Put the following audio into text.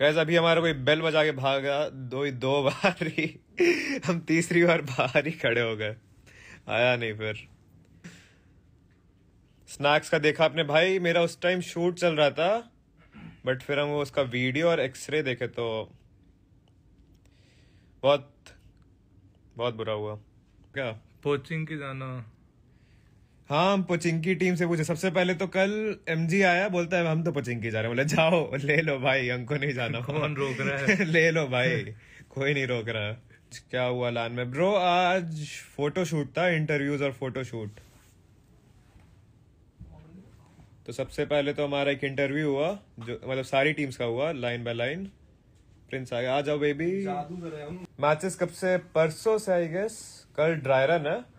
gas अभी हमारा कोई बेल बजा के भागा दो ही दो बार ही हम तीसरी बार बाहर ही खड़े हो गए आया नहीं फिर स्नैक्स का देखा आपने भाई मेरा उस टाइम शूट चल रहा था बट फिर हम वो उसका वीडियो और एक्सरे देखे तो बहुत बहुत बुरा हुआ क्या कोचिंग की जाना हाँ हम पचिंकी टीम से पूछे सबसे पहले तो कल एमजी आया बोलता है हम तो पचिंकी जा रहे हैं बोले जाओ ले लो भाई हमको नहीं जाना कौन रोक रहा है ले लो भाई कोई नहीं रोक रहा क्या हुआ लान में ब्रो आज फोटो शूट था इंटरव्यूज और फोटो शूट तो सबसे पहले तो हमारा एक इंटरव्यू हुआ जो मतलब सारी टीम्स का हुआ लाइन बाय लाइन प्रिंस आ गया आ जाओ बेबी मैचेस कब से परसों से आई गेस कल ड्राई रन है